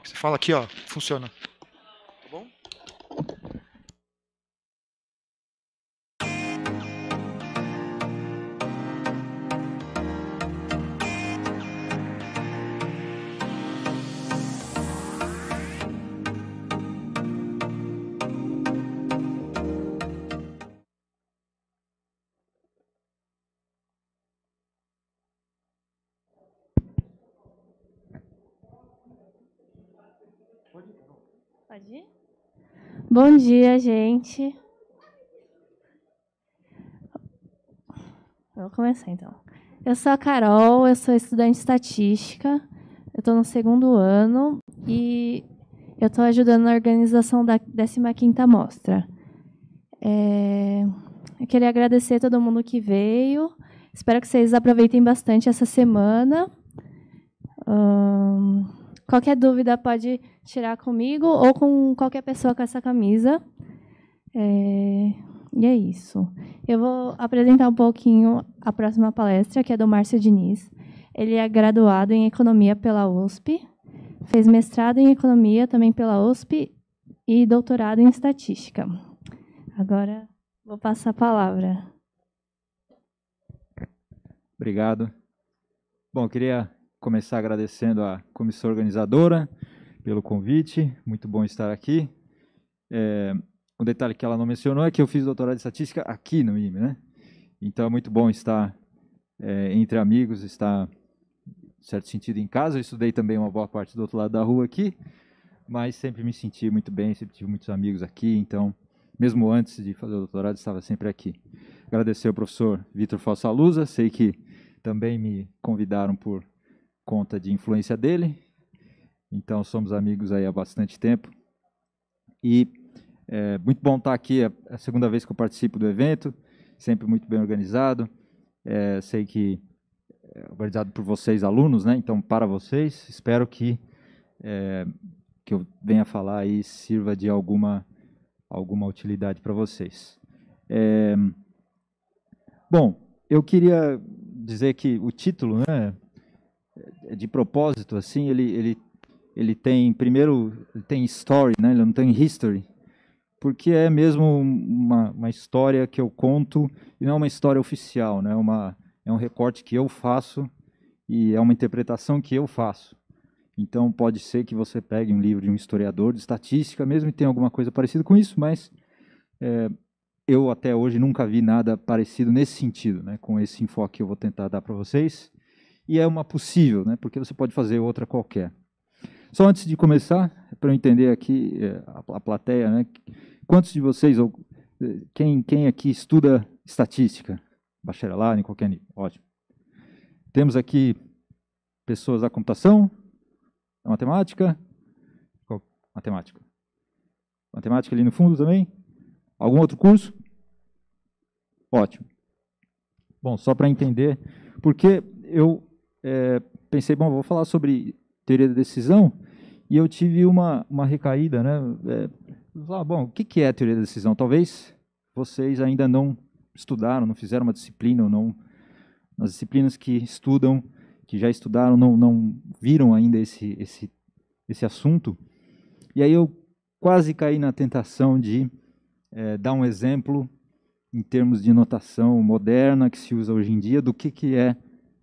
que você fala aqui, ó, funciona. Bom dia, gente. Vou começar então. Eu sou a Carol, eu sou estudante de estatística. Eu estou no segundo ano e eu estou ajudando na organização da 15 quinta mostra. É, eu queria agradecer a todo mundo que veio. Espero que vocês aproveitem bastante essa semana. Qualquer dúvida pode tirar comigo ou com qualquer pessoa com essa camisa. É... E é isso. Eu vou apresentar um pouquinho a próxima palestra, que é do Márcio Diniz. Ele é graduado em Economia pela USP, fez mestrado em Economia também pela USP e doutorado em Estatística. Agora vou passar a palavra. Obrigado. Bom, queria começar agradecendo a comissão organizadora pelo convite, muito bom estar aqui. É, um detalhe que ela não mencionou é que eu fiz doutorado de estatística aqui no IME, né? Então é muito bom estar é, entre amigos, estar, em certo sentido, em casa. Eu estudei também uma boa parte do outro lado da rua aqui, mas sempre me senti muito bem, sempre tive muitos amigos aqui, então, mesmo antes de fazer o doutorado, estava sempre aqui. Agradecer ao professor Vitor Falsalusa, sei que também me convidaram por conta de influência dele, então somos amigos aí há bastante tempo. E é muito bom estar aqui, é a segunda vez que eu participo do evento, sempre muito bem organizado. É, sei que é organizado por vocês, alunos, né? Então, para vocês, espero que é, que eu venha falar aí sirva de alguma alguma utilidade para vocês. É, bom, eu queria dizer que o título, né? É, de propósito, assim, ele, ele, ele tem, primeiro, tem story, né? Ele não tem history. Porque é mesmo uma, uma história que eu conto e não é uma história oficial, né? É uma, é um recorte que eu faço e é uma interpretação que eu faço. Então pode ser que você pegue um livro de um historiador de estatística mesmo e tenha alguma coisa parecida com isso, mas é, eu até hoje nunca vi nada parecido nesse sentido, né, com esse enfoque que eu vou tentar dar para vocês e é uma possível, né? porque você pode fazer outra qualquer. Só antes de começar, para eu entender aqui eh, a, plateia, né? quantos de vocês, ou eh, quem, quem aqui estuda estatística? Bacharelado em qualquer nível, ótimo. Temos aqui pessoas da computação, da matemática, matemática. Matemática ali no fundo também. Algum outro curso? Ótimo. Bom, só para entender, porque eu é, pensei, bom, vou falar sobre teoria da decisão, e eu tive uma, uma recaída, né? É, lá, ah, bom, o que, que é teoria da decisão? Talvez vocês ainda não estudaram, não fizeram uma disciplina, ou não, nas disciplinas que estudam, que já estudaram, não, não viram ainda esse, esse, esse assunto. E aí eu quase caí na tentação de é, dar um exemplo em termos de notação moderna que se usa hoje em dia do que, que é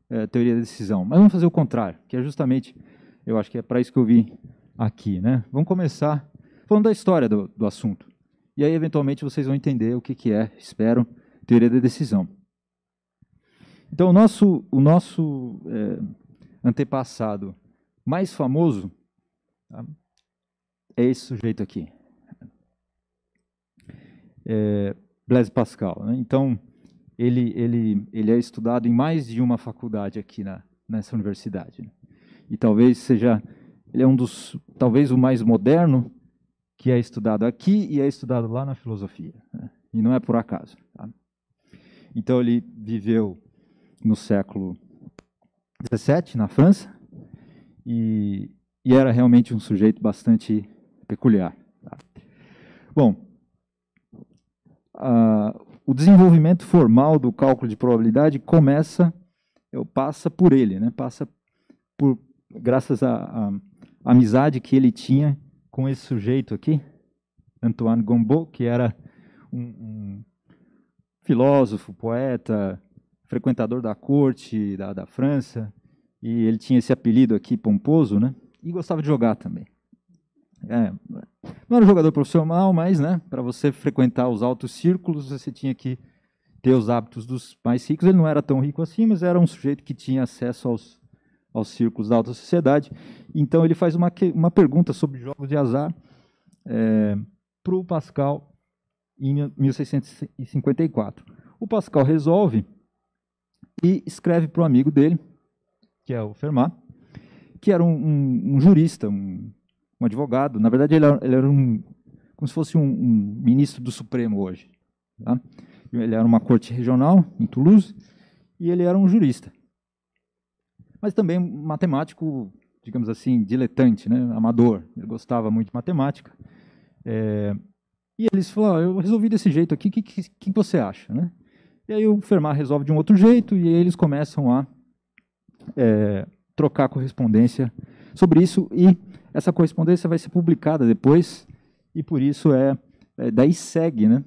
é, teoria da decisão. Mas vamos fazer o contrário, que é justamente, eu acho que é para isso que eu vim aqui. Né? Vamos começar falando da história do, do assunto. E aí, eventualmente, vocês vão entender o que, que é, espero, teoria da decisão. Então, o nosso, o nosso é, antepassado mais famoso tá? é esse sujeito aqui, é, Blaise Pascal. Né? Então, ele, ele, ele é estudado em mais de uma faculdade aqui na, nessa universidade. Né? E talvez seja, ele é um dos, talvez o mais moderno que é estudado aqui e é estudado lá na filosofia. Né? E não é por acaso. Tá? Então ele viveu no século XVII, na França, e, e era realmente um sujeito bastante peculiar. Tá? Bom, ah, o desenvolvimento formal do cálculo de probabilidade começa, eu, passa por ele, né? passa por, graças à amizade que ele tinha com esse sujeito aqui, Antoine Gombeau, que era um, um filósofo, poeta, frequentador da corte da, da França, e ele tinha esse apelido aqui pomposo, né? E gostava de jogar também. É, não era um jogador profissional, mas né, para você frequentar os altos círculos, você tinha que ter os hábitos dos mais ricos. Ele não era tão rico assim, mas era um sujeito que tinha acesso aos, aos círculos da alta sociedade. Então ele faz uma, uma pergunta sobre jogos de azar é, para o Pascal em 1654. O Pascal resolve e escreve para o amigo dele, que é o Fermat, que era um, um, um jurista, um um advogado. Na verdade, ele era, é, ele era um, como se fosse um, um ministro do Supremo hoje. Tá? Ele era uma corte regional em Toulouse e ele era um jurista. Mas também matemático, digamos assim, diletante, né? amador. Ele gostava muito de matemática. É, e eles falaram, ah, eu resolvi desse jeito aqui, o que, que, que, você acha? Né? E aí o Fermat resolve de um outro jeito e aí eles começam a é, trocar correspondência sobre isso e essa correspondência vai ser publicada depois e por isso é, é daí segue, né?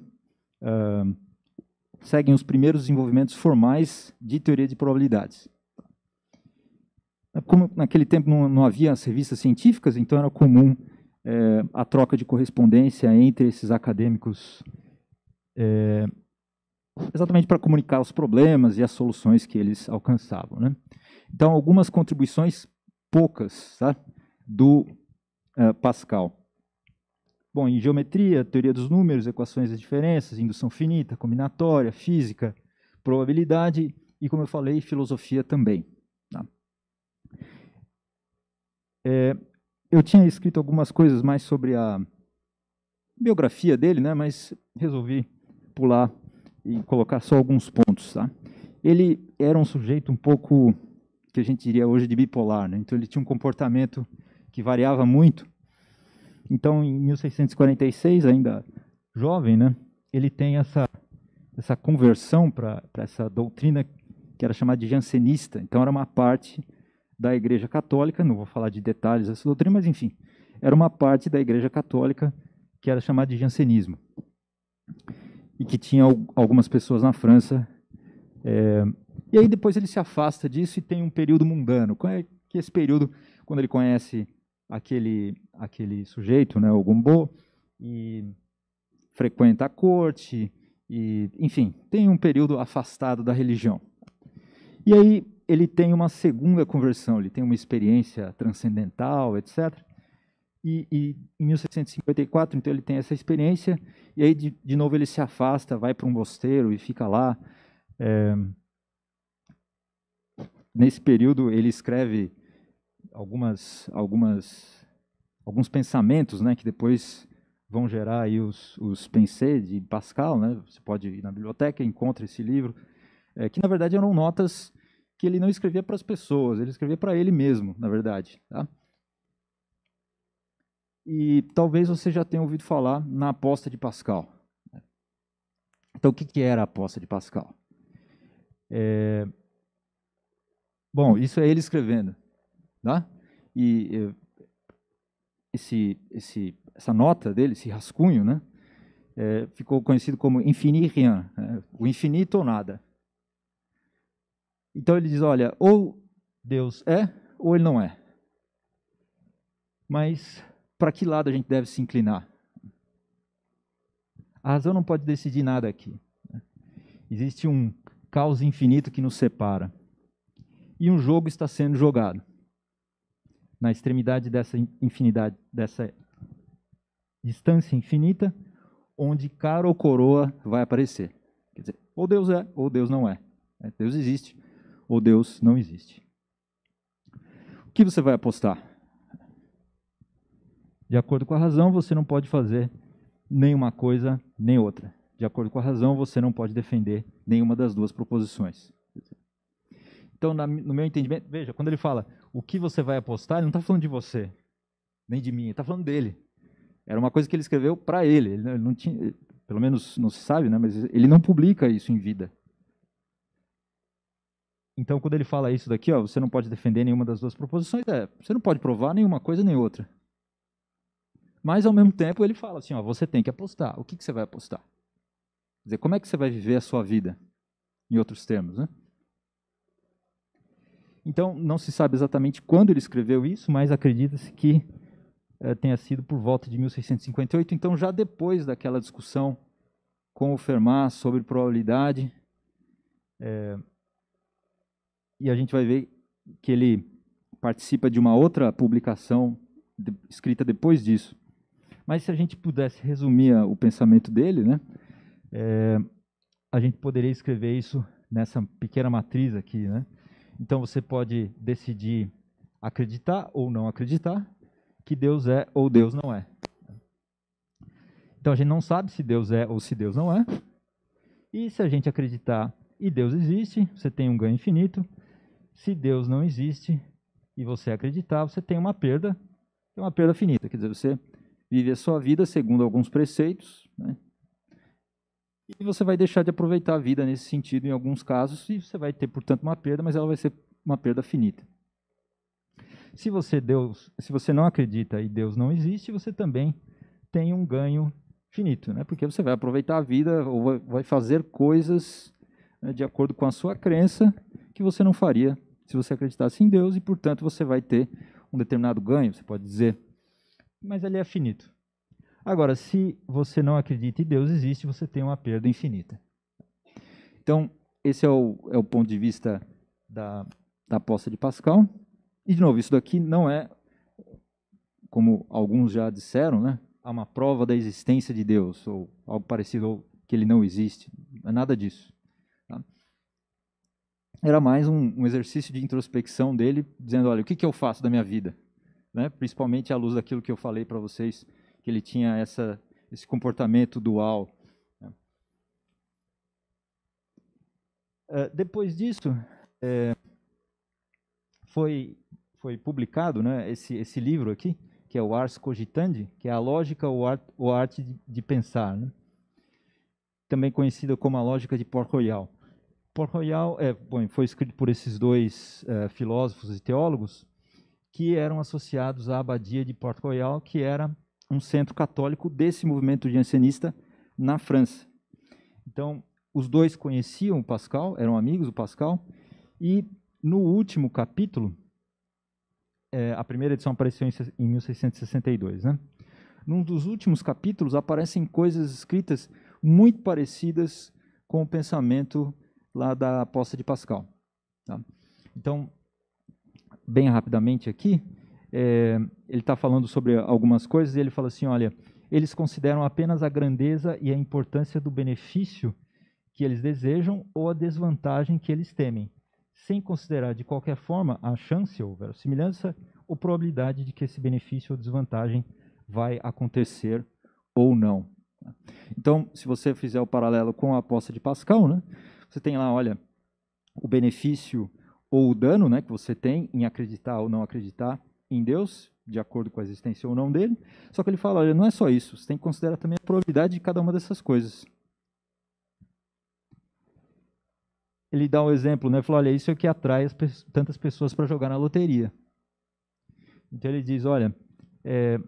Uh, seguem os primeiros desenvolvimentos formais de teoria de probabilidades. Como naquele tempo não, não havia as revistas científicas, então era comum é, a troca de correspondência entre esses acadêmicos, é, exatamente para comunicar os problemas e as soluções que eles alcançavam. Né? Então, algumas contribuições, poucas, tá? do uh, Pascal. Bom, em geometria, teoria dos números, equações das diferenças, indução finita, combinatória, física, probabilidade e, como eu falei, filosofia também. Tá? É, eu tinha escrito algumas coisas mais sobre a biografia dele, né, mas resolvi pular e colocar só alguns pontos. Tá? Ele era um sujeito um pouco, que a gente diria hoje, de bipolar. Né? Então, ele tinha um comportamento que variava muito. Então, em 1646, ainda jovem, né, ele tem essa, essa conversão para essa doutrina que era chamada de jansenista. Então, era uma parte da Igreja Católica, não vou falar de detalhes dessa doutrina, mas enfim, era uma parte da Igreja Católica que era chamada de jansenismo. E que tinha algumas pessoas na França. É, e aí depois ele se afasta disso e tem um período mundano. Qual é, é esse período, quando ele conhece aquele, aquele sujeito, né, o Gombô, e frequenta a corte, e, enfim, tem um período afastado da religião. E aí ele tem uma segunda conversão, ele tem uma experiência transcendental, etc. E, e em 1654, então, ele tem essa experiência, e aí, de, de novo, ele se afasta, vai para um mosteiro e fica lá. É, nesse período, ele escreve algumas, algumas, alguns pensamentos, né, que depois vão gerar aí os, os pensées de Pascal, né? Você pode ir na biblioteca, encontra esse livro, é, que na verdade eram notas que ele não escrevia para as pessoas, ele escrevia para ele mesmo, na verdade, tá? E talvez você já tenha ouvido falar na aposta de Pascal. Né? Então, o que, que era a aposta de Pascal? É... Bom, isso é ele escrevendo. Né? E esse, esse, essa nota dele, esse rascunho, né? É, ficou conhecido como infini rien, né? o infinito ou nada. Então ele diz, olha, ou Deus é ou ele não é. Mas para que lado a gente deve se inclinar? A razão não pode decidir nada aqui. Né? Existe um caos infinito que nos separa. E um jogo está sendo jogado na extremidade dessa infinidade, dessa distância infinita, onde cara ou coroa vai aparecer. Quer dizer, ou Deus é, ou Deus não é. é. Deus existe, ou Deus não existe. O que você vai apostar? De acordo com a razão, você não pode fazer nenhuma coisa nem outra. De acordo com a razão, você não pode defender nenhuma das duas proposições. Então, no meu entendimento, veja, quando ele fala o que você vai apostar, ele não está falando de você, nem de mim, ele está falando dele. Era uma coisa que ele escreveu para ele, ele não tinha, pelo menos não se sabe, né, mas ele não publica isso em vida. Então, quando ele fala isso daqui, ó, você não pode defender nenhuma das duas proposições, é, você não pode provar nenhuma coisa nem outra. Mas, ao mesmo tempo, ele fala assim, ó, você tem que apostar. O que, que você vai apostar? Quer dizer, como é que você vai viver a sua vida? Em outros termos, né? Então, não se sabe exatamente quando ele escreveu isso, mas acredita-se que eh, tenha sido por volta de 1658. Então, já depois daquela discussão com o Fermat sobre probabilidade, eh, e a gente vai ver que ele participa de uma outra publicação de, escrita depois disso. Mas se a gente pudesse resumir a, o pensamento dele, né, eh, a gente poderia escrever isso nessa pequena matriz aqui, né? Então você pode decidir acreditar ou não acreditar que Deus é ou Deus não é. Então a gente não sabe se Deus é ou se Deus não é. E se a gente acreditar e Deus existe, você tem um ganho infinito. Se Deus não existe e você acreditar, você tem uma perda, uma perda finita. Quer dizer, você vive a sua vida segundo alguns preceitos, né? e você vai deixar de aproveitar a vida nesse sentido em alguns casos e você vai ter, portanto, uma perda, mas ela vai ser uma perda finita. Se você Deus, se você não acredita e Deus não existe, você também tem um ganho finito, né? Porque você vai aproveitar a vida ou vai fazer coisas né, de acordo com a sua crença que você não faria se você acreditasse em Deus e, portanto, você vai ter um determinado ganho, você pode dizer, mas ele é finito. Agora, se você não acredita em Deus existe, você tem uma perda infinita. Então, esse é o, é o ponto de vista da, da aposta de Pascal. E, de novo, isso daqui não é, como alguns já disseram, né? Há uma prova da existência de Deus, ou algo parecido, ou que ele não existe. Não é nada disso. Tá? Era mais um, um, exercício de introspecção dele, dizendo, olha, o que, que eu faço da minha vida? Né? Principalmente à luz daquilo que eu falei para vocês que ele tinha essa, esse comportamento dual. Uh, depois disso, é, foi, foi publicado né, esse, esse livro aqui, que é o Ars Cogitandi, que é a lógica ou, art, arte de, de pensar, né? também conhecida como a lógica de Port Royal. Port Royal é, bom, foi escrito por esses dois é, filósofos e teólogos que eram associados à abadia de Port Royal, que era um centro católico desse movimento jansenista na França. Então, os dois conheciam o Pascal, eram amigos do Pascal, e no último capítulo, é, a primeira edição apareceu em, em 1662, né? Num dos últimos capítulos aparecem coisas escritas muito parecidas com o pensamento lá da aposta de Pascal. Tá? Então, bem rapidamente aqui, é, ele está falando sobre algumas coisas e ele fala assim, olha, eles consideram apenas a grandeza e a importância do benefício que eles desejam ou a desvantagem que eles temem, sem considerar de qualquer forma a chance ou verossimilhança ou probabilidade de que esse benefício ou desvantagem vai acontecer ou não. Então, se você fizer o paralelo com a aposta de Pascal, né, você tem lá, olha, o benefício ou o dano né, que você tem em acreditar ou não acreditar em Deus, de acordo com a existência ou não dele. Só que ele fala: olha, não é só isso, você tem que considerar também a probabilidade de cada uma dessas coisas. Ele dá um exemplo, né? Fala: olha, isso é o que atrai tantas pessoas para jogar na loteria. Então ele diz: olha, é,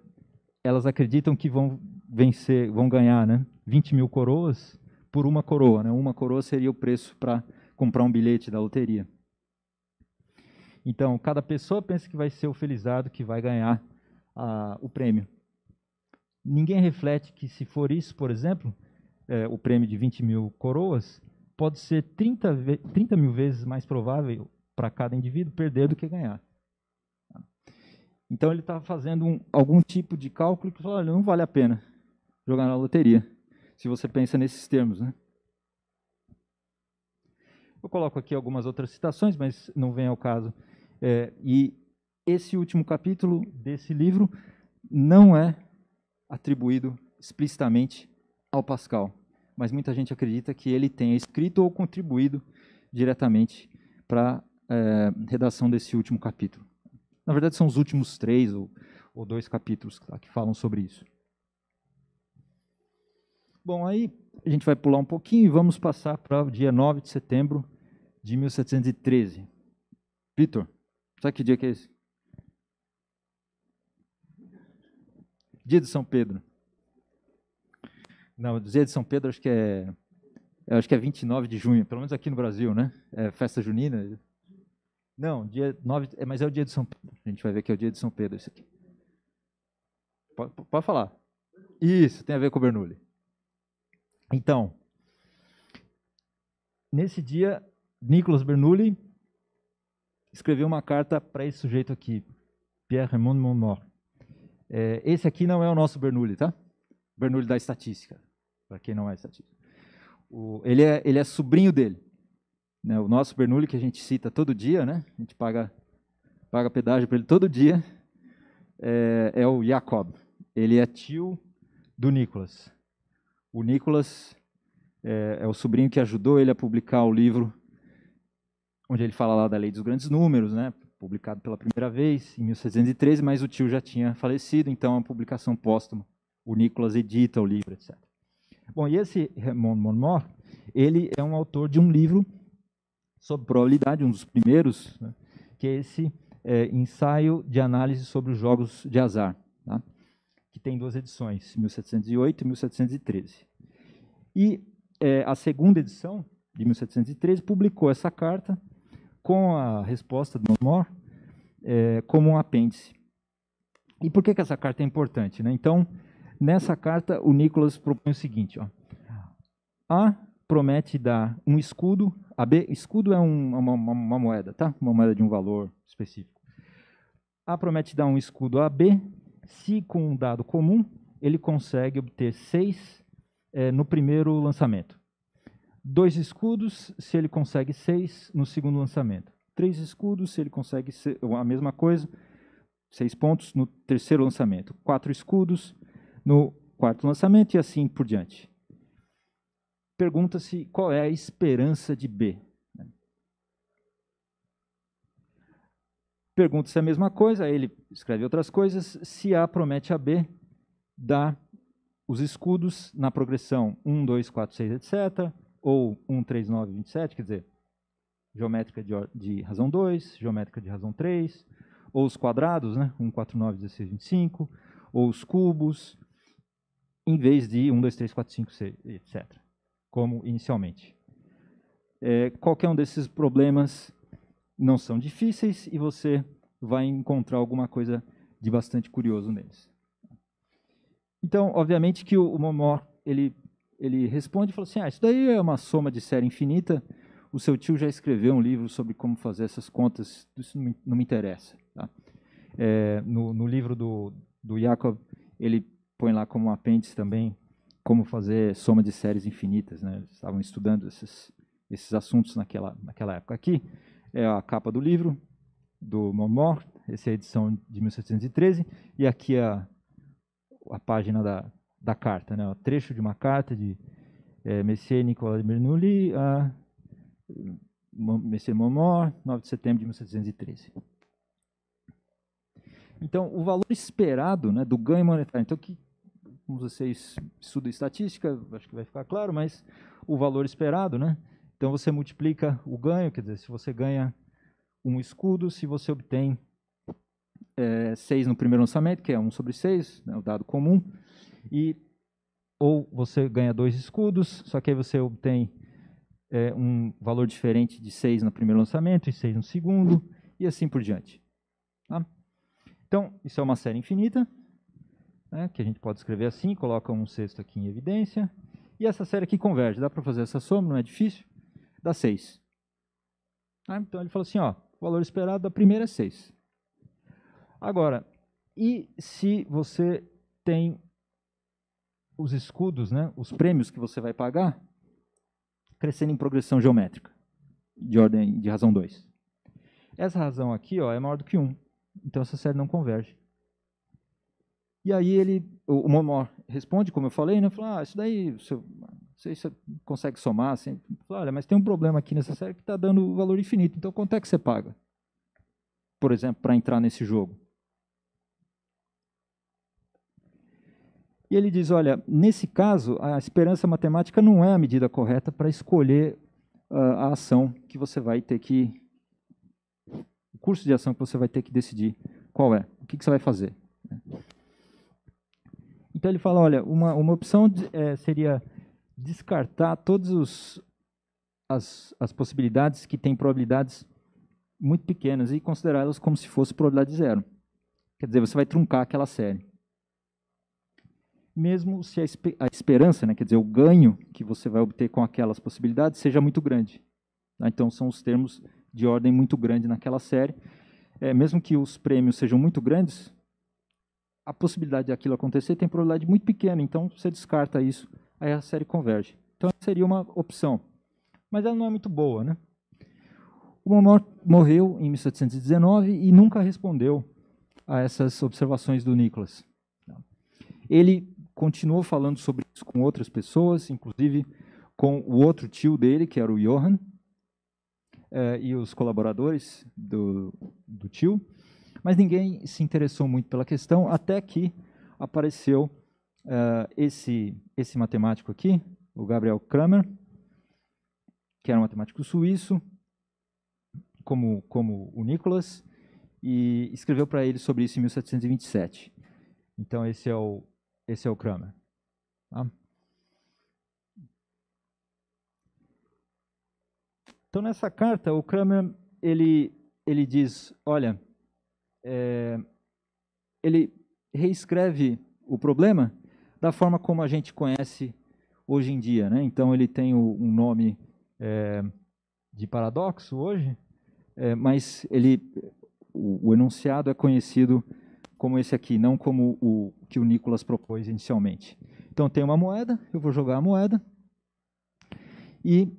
elas acreditam que vão vencer, vão ganhar, né? 20 mil coroas por uma coroa, né? Uma coroa seria o preço para comprar um bilhete da loteria. Então, cada pessoa pensa que vai ser o felizardo que vai ganhar o prêmio. Ninguém reflete que, se for isso, por exemplo, é, o prêmio de 20 mil coroas, pode ser 30, 30 mil vezes mais provável para cada indivíduo perder do que ganhar. Então ele está fazendo um, algum tipo de cálculo que fala, não vale a pena jogar na loteria, se você pensa nesses termos. Né? Eu coloco aqui algumas outras citações, mas não vem ao caso. É, e esse último capítulo desse livro não é atribuído explicitamente ao Pascal, mas muita gente acredita que ele tenha escrito ou contribuído diretamente para a é, redação desse último capítulo. Na verdade, são os últimos três ou, ou dois capítulos tá, que falam sobre isso. Bom, aí a gente vai pular um pouquinho e vamos passar para o dia 9 de setembro de 1713. Vitor. Sabe que dia que é esse? Dia de São Pedro. Não, dia de São Pedro acho que é acho que é 29 de junho, pelo menos aqui no Brasil, né? É festa junina. Não, dia 9, é, mas é o dia de São Pedro. A gente vai ver que é o dia de São Pedro isso aqui. Pode, pode falar. Isso, tem a ver com o Bernoulli. Então, nesse dia, Nicolas Bernoulli escreveu uma carta para esse sujeito aqui, Pierre Raymond Montmort. É, esse aqui não é o nosso Bernoulli, tá? Bernoulli da estatística, para quem não é estatística. O, ele, é, ele é sobrinho dele. Né? O nosso Bernoulli, que a gente cita todo dia, né? a gente paga, paga pedágio para ele todo dia, é, é o Jacob. Ele é tio do Nicolas. O Nicolas é, é, o sobrinho que ajudou ele a publicar o livro onde ele fala lá da lei dos grandes números, né? publicado pela primeira vez em 1613, mas o tio já tinha falecido, então é uma publicação póstuma. O Nicolas edita o livro, etc. Bom, e esse Raymond Monmore, ele é um autor de um livro sobre probabilidade, um dos primeiros, né, que é esse é, ensaio de análise sobre os jogos de azar, tá? que tem duas edições, 1708 e 1713. E é, a segunda edição, de 1713, publicou essa carta com a resposta do Mor é, como um apêndice. E por que, que essa carta é importante? Né? Então, nessa carta, o Nicholas propõe o seguinte: ó. A promete dar um escudo. A B, escudo é um, uma, uma, moeda, tá? Uma moeda de um valor específico. A promete dar um escudo a B. Se com um dado comum, ele consegue obter 6 é, no primeiro lançamento. Dois escudos, se ele consegue seis no segundo lançamento. Três escudos, se ele consegue a mesma coisa, seis pontos no terceiro lançamento. Quatro escudos no quarto lançamento e assim por diante. Pergunta-se qual é a esperança de B. Né? Pergunta-se a mesma coisa, ele escreve outras coisas, se A promete a B dar os escudos na progressão 1, 2, 4, 6, etc ou 13927, quer dizer, geométrica de, de razão 2, geométrica de razão 3, ou os quadrados, né? 1, 16, 25, ou os cubos, em vez de 1, 2, 3, 4, 5, 6, etc., como inicialmente. É, qualquer um desses problemas não são difíceis e você vai encontrar alguma coisa de bastante curioso neles. Então, obviamente que o, o Momor ele ele responde e fala assim: ah, isso daí é uma soma de série infinita. O seu tio já escreveu um livro sobre como fazer essas contas. Isso não me, não me interessa. Tá? É, no, no, livro do, do Jacob, ele põe lá como um apêndice também como fazer soma de séries infinitas. Né? Eles estavam estudando esses, esses assuntos naquela, naquela época. Aqui é a capa do livro do Momor, essa é a edição de 1713, e aqui é a, a página da, da carta, né? O trecho de uma carta de é, eh, Messier Nicolas Bernoulli a Messier Momor, 9 de setembro de 1713. Então, o valor esperado né, do ganho monetário. Então, que, como vocês estudam estatística, acho que vai ficar claro, mas o valor esperado, né? Então, você multiplica o ganho, quer dizer, se você ganha um escudo, se você obtém 6 eh, é, no primeiro lançamento, que é 1 sobre 6, né, o dado comum, e ou você ganha dois escudos, só que aí você obtém é, um valor diferente de 6 no primeiro lançamento e 6 no segundo, e assim por diante. Tá? Então, isso é uma série infinita, né, que a gente pode escrever assim, coloca um sexto aqui em evidência, e essa série aqui converge, dá para fazer essa soma, não é difícil, dá 6. Tá? Então ele falou assim, ó, o valor esperado da primeira é 6. Agora, e se você tem os escudos, né, os prêmios que você vai pagar, crescendo em progressão geométrica, de ordem de razão 2. Essa razão aqui ó, é maior do que 1, um, então essa série não converge. E aí ele, o, o Momor responde, como eu falei, né, fala, ah, isso daí, você, você consegue somar, assim, fala, olha, mas tem um problema aqui nessa série que está dando valor infinito, então quanto é que você paga? Por exemplo, para entrar nesse jogo. E ele diz: olha, nesse caso, a esperança matemática não é a medida correta para escolher uh, a ação que você vai ter que. o curso de ação que você vai ter que decidir qual é, o que, que você vai fazer. Então ele fala: olha, uma, uma opção de, é, seria descartar todas as, as possibilidades que têm probabilidades muito pequenas e considerá-las como se fosse probabilidade zero. Quer dizer, você vai truncar aquela série mesmo se a, esper a esperança, né, quer dizer, o ganho que você vai obter com aquelas possibilidades seja muito grande. Tá? Então, são os termos de ordem muito grande naquela série. É, mesmo que os prêmios sejam muito grandes, a possibilidade daquilo acontecer tem probabilidade muito pequena, então você descarta isso, aí a série converge. Então seria uma opção, mas ela não é muito boa, né? O Monod morreu em 1719 e nunca respondeu a essas observações do Nicholas. Ele continuou falando sobre isso com outras pessoas, inclusive com o outro tio dele, que era o Johan, eh, e os colaboradores do, do tio. Mas ninguém se interessou muito pela questão, até que apareceu eh, esse, esse matemático aqui, o Gabriel Kramer, que era um matemático suíço, como, como o Nicholas, e escreveu para ele sobre isso em 1727. Então, esse é o, esse é o Kramer. Tá? Então, nessa carta, o Kramer ele, ele diz: olha, é, ele reescreve o problema da forma como a gente conhece hoje em dia. Né? Então, ele tem o, um nome é, de paradoxo hoje, é, mas ele, o, o enunciado é conhecido como esse aqui, não como o que o Nicolas propôs inicialmente. Então tem uma moeda, eu vou jogar a moeda e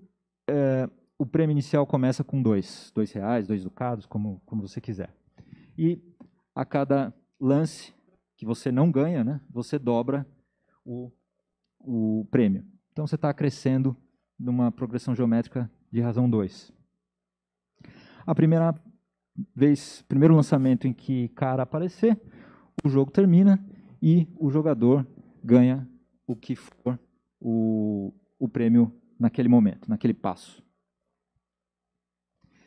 é, o prêmio inicial começa com dois, dois reais, dois ducados, como, como você quiser. E a cada lance que você não ganha, né, você dobra o, o prêmio. Então você está crescendo numa progressão geométrica de razão 2. A primeira vez, primeiro lançamento em que cara aparecer, o jogo termina e o jogador ganha o que for o, o prêmio naquele momento, naquele passo.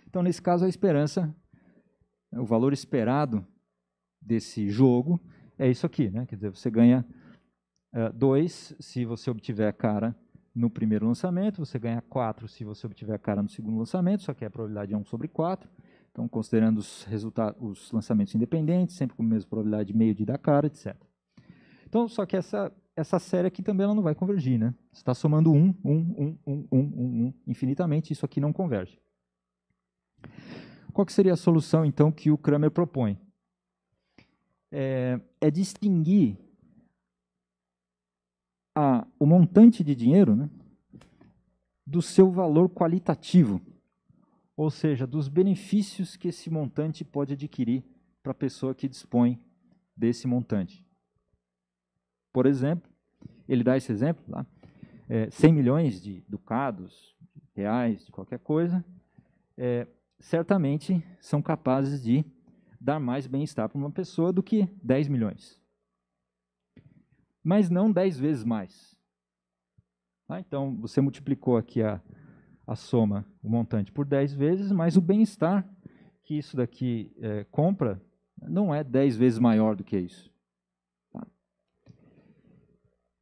Então, nesse caso, a esperança, o valor esperado desse jogo é isso aqui, né? Quer dizer, você ganha 2 eh, se você obtiver a cara no primeiro lançamento, você ganha 4 se você obtiver a cara no segundo lançamento, só que a probabilidade é 1 um sobre 4. Então, considerando os, resultados, os lançamentos independentes, sempre com a mesma probabilidade de meio de dar cara, etc. Então, só que essa, essa série aqui também ela não vai convergir, né? Você está somando 1, 1, 1, 1, 1, 1, 1, infinitamente, isso aqui não converge. Qual que seria a solução, então, que o Kramer propõe? É, é distinguir a, o montante de dinheiro né, do seu valor qualitativo ou seja, dos benefícios que esse montante pode adquirir para a pessoa que dispõe desse montante. Por exemplo, ele dá esse exemplo lá, tá? é, 100 milhões de ducados, de reais, de qualquer coisa, é, certamente são capazes de dar mais bem-estar para uma pessoa do que 10 milhões. Mas não 10 vezes mais. Tá? então, você multiplicou aqui a, a soma, o montante, por 10 vezes, mas o bem-estar que isso daqui é, compra não é 10 vezes maior do que isso. Tá?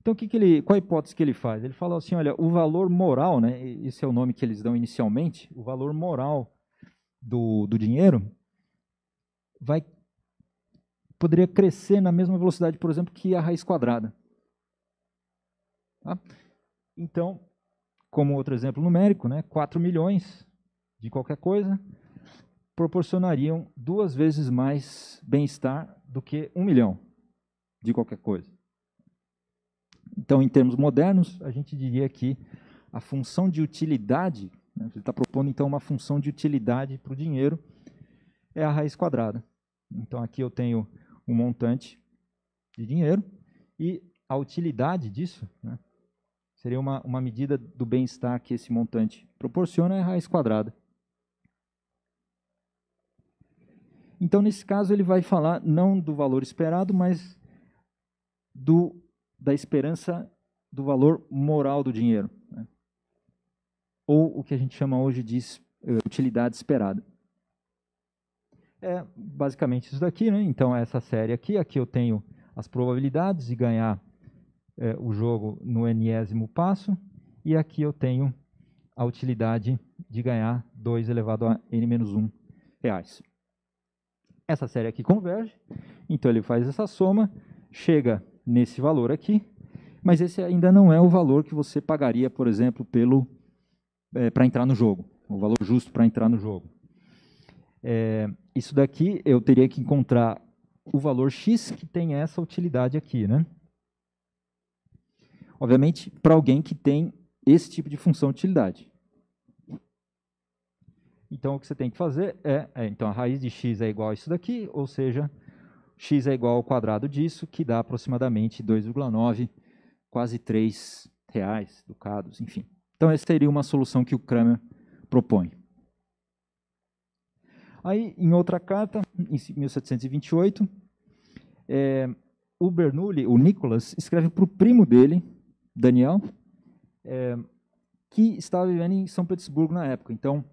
Então, que que ele, qual a hipótese que ele faz? Ele fala assim, olha, o valor moral, né, esse é o nome que eles dão inicialmente, o valor moral do, do dinheiro vai poderia crescer na mesma velocidade, por exemplo, que a raiz quadrada. Tá? Então, como outro exemplo numérico, né, 4 milhões de qualquer coisa, proporcionariam duas vezes mais bem-estar do que um milhão de qualquer coisa. Então, em termos modernos, a gente diria que a função de utilidade, né, gente está propondo então uma função de utilidade para o dinheiro, é a raiz quadrada. Então, aqui eu tenho um montante de dinheiro e a utilidade disso, né, Seria uma, uma medida do bem-estar que esse montante proporciona é raiz quadrada. Então, nesse caso, ele vai falar não do valor esperado, mas do, da esperança do valor moral do dinheiro. Né? Ou o que a gente chama hoje de eh, utilidade esperada. É basicamente isso daqui, né? Então, essa série aqui, aqui eu tenho as probabilidades de ganhar é, o jogo no enésimo passo, e aqui eu tenho a utilidade de ganhar 2 elevado a n-1 reais. Essa série aqui converge, então ele faz essa soma, chega nesse valor aqui, mas esse ainda não é o valor que você pagaria, por exemplo, pelo é, para entrar no jogo, o valor justo para entrar no jogo. É, isso daqui eu teria que encontrar o valor x que tem essa utilidade aqui, né? Obviamente, para alguém que tem esse tipo de função de utilidade. Então, o que você tem que fazer é, é, então a raiz de x é igual a isso daqui, ou seja, x é igual ao quadrado disso, que dá aproximadamente 2,9, quase 3 reais, ducados, enfim. Então, essa seria uma solução que o Kramer propõe. Aí, em outra carta, em 1728, é, o Bernoulli, o Nicholas, escreve para o primo dele, Daniel, é, que estava vivendo em São Petersburgo na época. Então,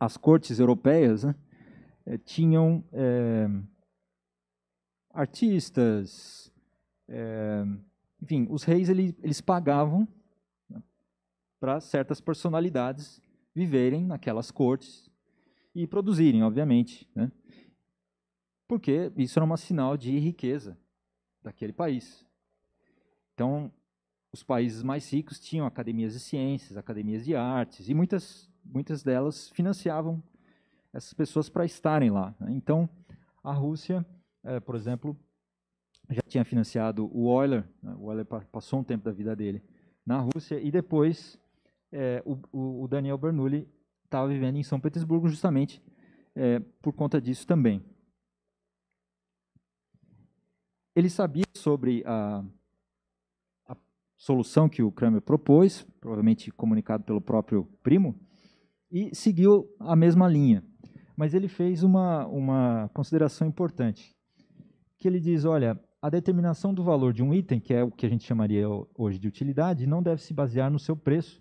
as cortes europeias né, é, tinham é, artistas, é, enfim, os reis eles, eles pagavam né, para certas personalidades viverem naquelas cortes e produzirem, obviamente, né, porque isso era um sinal de riqueza daquele país. Então, os países mais ricos tinham academias de ciências, academias de artes, e muitas, muitas delas financiavam essas pessoas para estarem lá. Né? Então, a Rússia, é, por exemplo, já tinha financiado o Euler, né? o Euler passou um tempo da vida dele na Rússia, e depois é, o, o, Daniel Bernoulli estava vivendo em São Petersburgo justamente é, por conta disso também. Ele sabia sobre a solução que o Kramer propôs, provavelmente comunicado pelo próprio primo, e seguiu a mesma linha. Mas ele fez uma, uma consideração importante, que ele diz, olha, a determinação do valor de um item, que é o que a gente chamaria hoje de utilidade, não deve se basear no seu preço,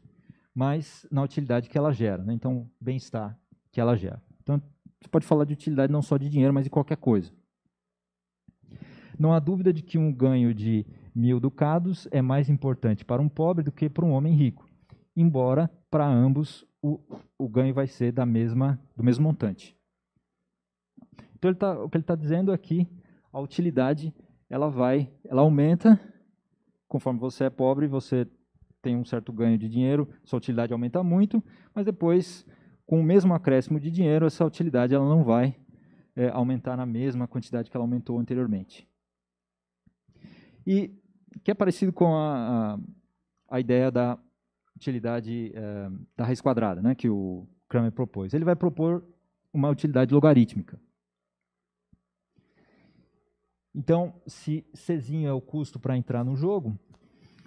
mas na utilidade que ela gera, né? então, bem-estar que ela gera. Então, você pode falar de utilidade não só de dinheiro, mas de qualquer coisa. Não há dúvida de que um ganho de mil ducados é mais importante para um pobre do que para um homem rico, embora para ambos o, o ganho vai ser da mesma, do mesmo montante. Então ele tá, o que ele está dizendo aqui, é a utilidade ela vai, ela aumenta conforme você é pobre, você tem um certo ganho de dinheiro, sua utilidade aumenta muito, mas depois com o mesmo acréscimo de dinheiro essa utilidade ela não vai é, aumentar na mesma quantidade que ela aumentou anteriormente. E que é parecido com a, a, a ideia da utilidade é, da raiz quadrada, né, que o Kramer propôs. Ele vai propor uma utilidade logarítmica. Então, se C é o custo para entrar no jogo,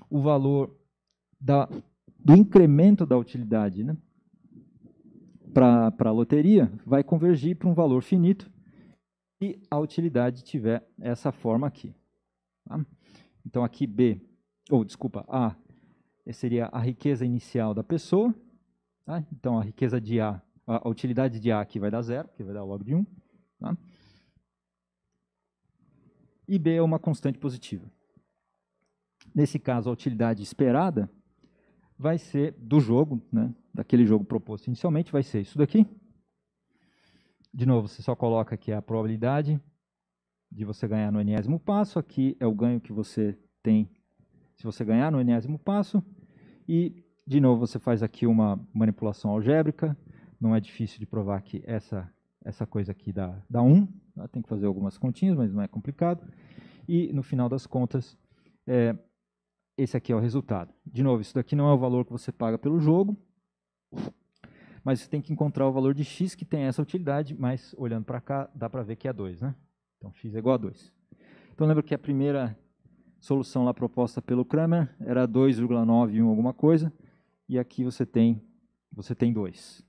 o valor da, do incremento da utilidade né, para a loteria vai convergir para um valor finito se a utilidade tiver essa forma aqui. Tá? Então aqui B, ou desculpa, A eh, seria a riqueza inicial da pessoa. Tá? Então a riqueza de A, a utilidade de A aqui vai dar zero, porque vai dar log de 1. Tá? E B é uma constante positiva. Nesse caso, a utilidade esperada vai ser do jogo, né? daquele jogo proposto inicialmente, vai ser isso daqui. De novo, você só coloca aqui a probabilidade de você ganhar no enésimo passo. Aqui é o ganho que você tem se você ganhar no enésimo passo. E, de novo, você faz aqui uma manipulação algébrica. Não é difícil de provar que essa, essa coisa aqui dá, dá 1. Ah, tem que fazer algumas continhas, mas não é complicado. E, no final das contas, é, esse aqui é o resultado. De novo, isso daqui não é o valor que você paga pelo jogo, mas você tem que encontrar o valor de x que tem essa utilidade, mas olhando para cá, dá para ver que é 2, né? Então, x é igual a 2. Então, lembro que a primeira solução lá proposta pelo Kramer era 2,91 alguma coisa, e aqui você tem, você tem 2.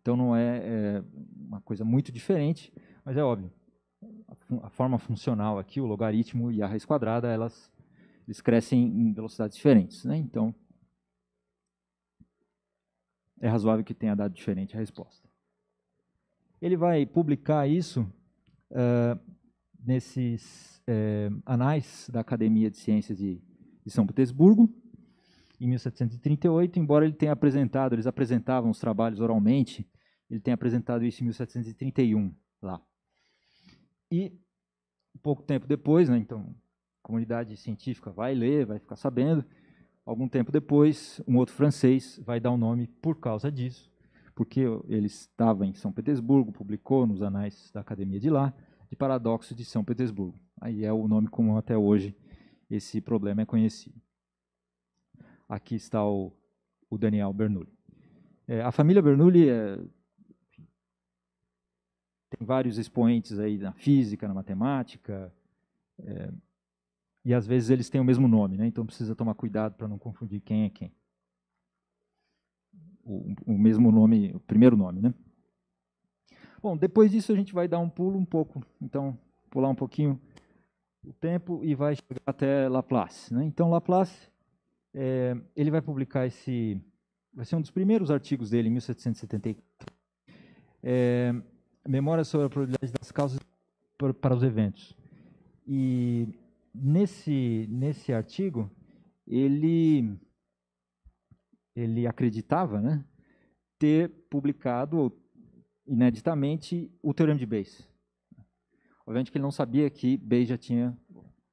Então, não é, é uma coisa muito diferente, mas é óbvio. A, a forma funcional aqui, o logaritmo e a raiz quadrada, elas eles crescem em velocidades diferentes. Né? Então, é razoável que tenha dado diferente a resposta. Ele vai publicar isso uh, nesses uh, anais da Academia de Ciências de, de São Petersburgo, em 1738, embora ele tenha apresentado, eles apresentavam os trabalhos oralmente, ele tem apresentado isso em 1731 lá. E pouco tempo depois, né, então a comunidade científica vai ler, vai ficar sabendo, algum tempo depois, um outro francês vai dar o um nome por causa disso porque ele estava em São Petersburgo, publicou nos anais da academia de lá, de Paradoxo de São Petersburgo. Aí é o nome comum até hoje esse problema é conhecido. Aqui está o, o Daniel Bernoulli. É, a família Bernoulli é, tem vários expoentes aí na física, na matemática, é, e às vezes eles têm o mesmo nome, né? então precisa tomar cuidado para não confundir quem é quem o, o mesmo nome, o primeiro nome, né? Bom, depois disso a gente vai dar um pulo um pouco, então pular um pouquinho o tempo e vai chegar até Laplace. Né? Então Laplace, é, ele vai publicar esse, vai ser um dos primeiros artigos dele, em 1774, é, Memória sobre a probabilidade das causas para os eventos. E nesse, nesse artigo, ele ele acreditava, né, ter publicado ineditamente o Teorema de Bayes. Obviamente que ele não sabia que Bayes já tinha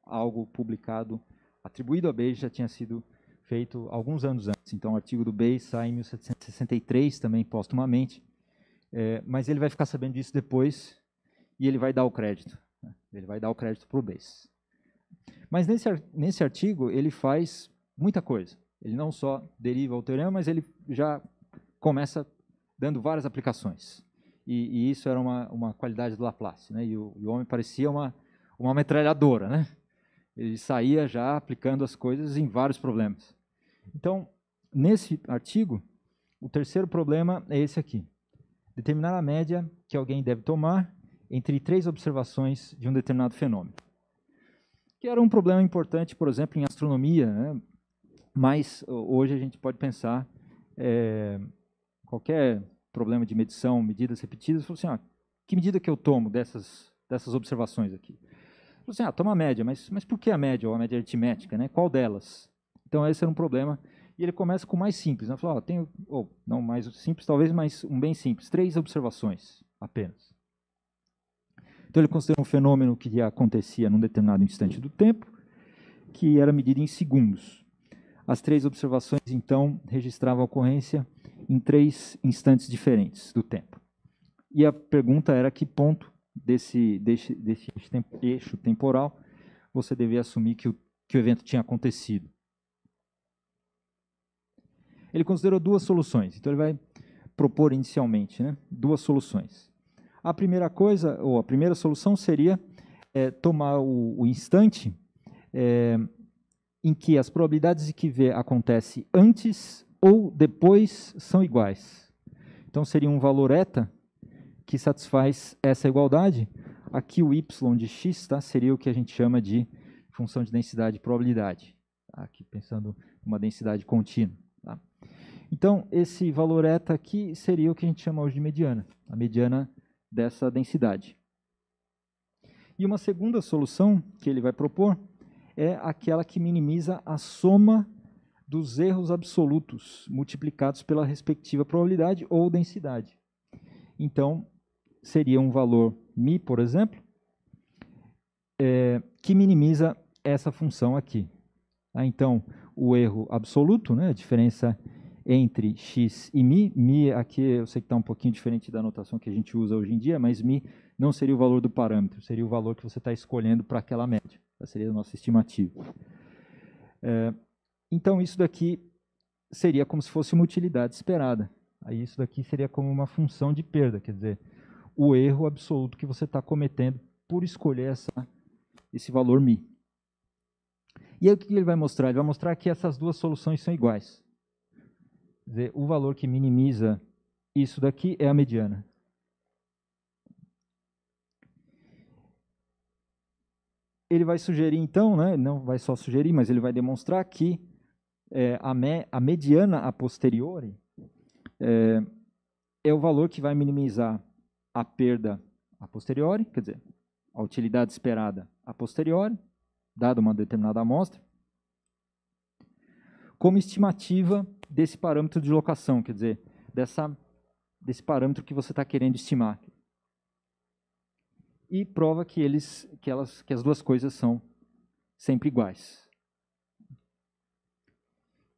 algo publicado, atribuído a Bayes, já tinha sido feito alguns anos antes. Então, o artigo do Bayes sai em 1763, também póstumamente. É, mas ele vai ficar sabendo disso depois e ele vai dar o crédito. Né? Ele vai dar o crédito para o Bayes. Mas nesse, nesse artigo, ele faz muita coisa. Ele não só deriva o teorema, mas ele já começa dando várias aplicações. E, e isso era uma, uma qualidade do Laplace. Né? E o, e o homem parecia uma, uma metralhadora. Né? Ele saía já aplicando as coisas em vários problemas. Então, nesse artigo, o terceiro problema é esse aqui. Determinar a média que alguém deve tomar entre três observações de um determinado fenômeno. Que era um problema importante, por exemplo, em astronomia. Né? Mas hoje a gente pode pensar é, qualquer problema de medição, medidas repetidas, falou assim, ah, que medida que eu tomo dessas, dessas observações aqui? Falou assim, ah, toma a média, mas, mas por que a média ou a média aritmética, né? Qual delas? Então esse era um problema e ele começa com o mais simples, né? Falou, ah, tenho, ou não mais simples, talvez, mas um bem simples, três observações apenas. Então ele considera um fenômeno que acontecia num determinado instante do tempo, que era medido em segundos. As três observações, então, registravam a ocorrência em três instantes diferentes do tempo. E a pergunta era que ponto desse, desse, desse eixo temporal você deveria assumir que o, que o evento tinha acontecido. Ele considerou duas soluções, então ele vai propor inicialmente né, duas soluções. A primeira coisa, ou a primeira solução seria é, tomar o, o instante é, em que as probabilidades de que V acontece antes ou depois são iguais. Então seria um valor eta que satisfaz essa igualdade. Aqui o y de x tá, seria o que a gente chama de função de densidade de probabilidade. Tá? Aqui pensando uma densidade contínua. Tá? Então esse valor eta aqui seria o que a gente chama hoje de mediana, a mediana dessa densidade. E uma segunda solução que ele vai propor é aquela que minimiza a soma dos erros absolutos multiplicados pela respectiva probabilidade ou densidade. Então, seria um valor mi, por exemplo, é, que minimiza essa função aqui. Ah, então, o erro absoluto, né, a diferença entre x e mi, mi aqui eu sei que está um pouquinho diferente da notação que a gente usa hoje em dia, mas mi não seria o valor do parâmetro, seria o valor que você está escolhendo para aquela média seria a nossa estimativa. É, então, isso daqui seria como se fosse uma utilidade esperada. Aí isso daqui seria como uma função de perda, quer dizer, o erro absoluto que você está cometendo por escolher essa, esse valor mi. E aí o que ele vai mostrar? Ele vai mostrar que essas duas soluções são iguais. Quer dizer, o valor que minimiza isso daqui é a mediana. ele vai sugerir então, né, não vai só sugerir, mas ele vai demonstrar que é, a, me, a, mediana a posteriori é, é o valor que vai minimizar a perda a posteriori, quer dizer, a utilidade esperada a posteriori, dada uma determinada amostra, como estimativa desse parâmetro de locação, quer dizer, dessa, desse parâmetro que você está querendo estimar e prova que, eles, que, elas, que as duas coisas são sempre iguais.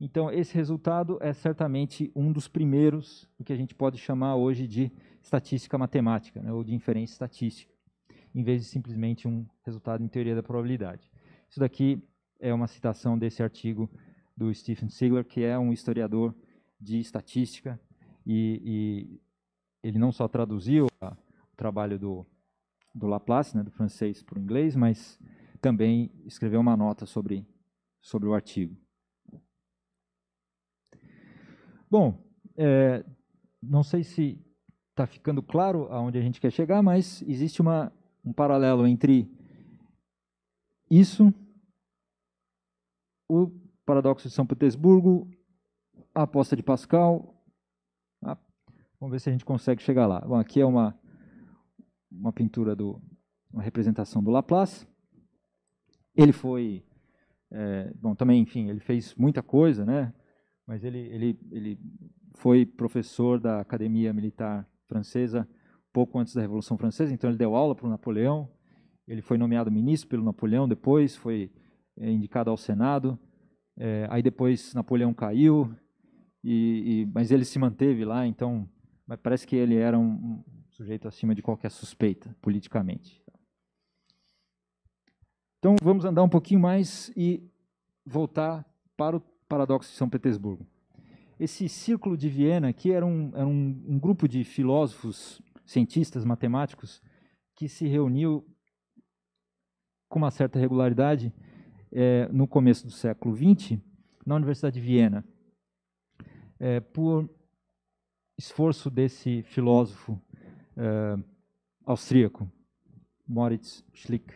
Então, esse resultado é certamente um dos primeiros do que a gente pode chamar hoje de estatística matemática, né, ou de inferência estatística, em vez de simplesmente um resultado em teoria da probabilidade. Isso daqui é uma citação desse artigo do Stephen Sigler, que é um historiador de estatística, e, e ele não só traduziu o trabalho do do Laplace, né, do francês para o inglês, mas também escreveu uma nota sobre, sobre o artigo. Bom, é, não sei se está ficando claro aonde a gente quer chegar, mas existe uma, um paralelo entre isso, o paradoxo de São Petersburgo, a aposta de Pascal. vamos ver se a gente consegue chegar lá. Bom, aqui é uma uma pintura do uma representação do Laplace. Ele foi é, bom também, enfim, ele fez muita coisa, né? Mas ele ele ele foi professor da Academia Militar Francesa pouco antes da Revolução Francesa, então ele deu aula para o Napoleão. Ele foi nomeado ministro pelo Napoleão, depois foi é, indicado ao Senado. É, aí depois Napoleão caiu, e, e, mas ele se manteve lá, então parece que ele era um, sujeito acima de qualquer suspeita, politicamente. Então vamos andar um pouquinho mais e voltar para o paradoxo de São Petersburgo. Esse círculo de Viena aqui era um, era um, um grupo de filósofos, cientistas, matemáticos, que se reuniu com uma certa regularidade é, no começo do século XX na Universidade de Viena. É, por esforço desse filósofo uh, austríaco, Moritz Schlick.